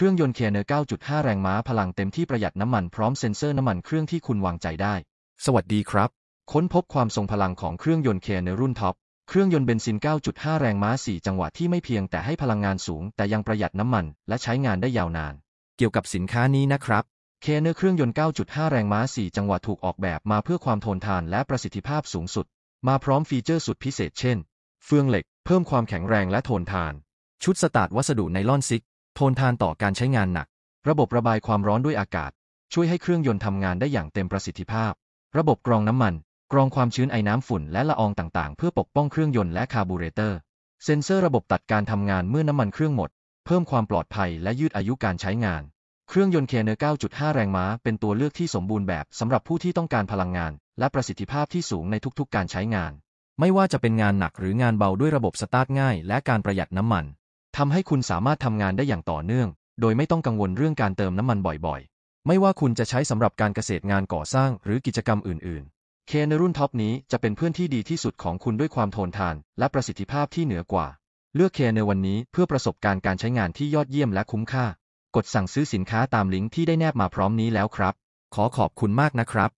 เครื่องยนต์เคเนอร์9.5 แรงม้า พลังเต็มที่ประหยัดน้ำมันพร้อมเซ็นเซอร์น้ำมันเครื่องที่คุณ วางใจได้ สวัสดีครับ ค้นพบความทรงพลังของเครื่องยนต์เคเนอร์รุ่นท็อป เครื่องยนต์เบนซิน 9.5 แรงม้า 4 จังหวะที่ไม่เพียงแต่ให้พลังงานสูงแต่ยังประหยัดน้ำมันและใช้งานได้ยาวนาน เกี่ยวกับสินค้านี้นะครับเคเนอร์เครื่องยนต์ 9.5 แรงม้า 4 จังหวะถูกออกแบบมาเพื่อความทนทานและประสิทธิภาพสูงสุด มาพร้อมฟีเจอร์สุดพิเศษ เช่น เฟืองเหล็ก เพิ่มความแข็งแรงและทนทาน ชุดสตาร์ทวัสดุไนลอนซิกทนทานต่อการใช้งานหนัก ระบบระบายความร้อนด้วยอากาศ ช่วยให้เครื่องยนต์ทำงานได้อย่างเต็มประสิทธิภาพ ระบบกรองน้ำมัน กรองความชื้นไอน้ำฝุ่นและละอองต่างๆ เพื่อปกป้องเครื่องยนต์และคาบูเรเตอร์ เซ็นเซอร์ระบบตัดการทำงานเมื่อน้ำมันเครื่องหมด เพิ่มความปลอดภัยและยืดอายุการใช้งาน เครื่องยนต์เคเนอร์9.5 แรงม้าเป็นตัวเลือกที่สมบูรณ์แบบสำหรับผู้ที่ต้องการพลังงาน และประสิทธิภาพที่สูงในทุกๆการใช้งาน ไม่ว่าจะเป็นงานหนักหรืองานเบาด้วยระบบสตาร์ทง่ายและการประหยัดน้ำมันทำให้คุณสามารถทำงานได้อย่างต่อเนื่อง โดยไม่ต้องกังวลเรื่องการเติมน้ำมันบ่อยๆ ไม่ว่าคุณจะใช้สำหรับการเกษตรงานก่อสร้างหรือกิจกรรมอื่นๆ เคเนรุ่นท็อปนี้จะเป็นเพื่อนที่ดีที่สุดของคุณด้วยความทนทานและประสิทธิภาพที่เหนือกว่า เลือกเคในวันนี้เพื่อประสบการณ์การใช้งานที่ยอดเยี่ยมและคุ้มค่า กดสั่งซื้อสินค้าตามลิงก์ที่ได้แนบมาพร้อมนี้แล้วครับ ขอขอบคุณมากนะครับ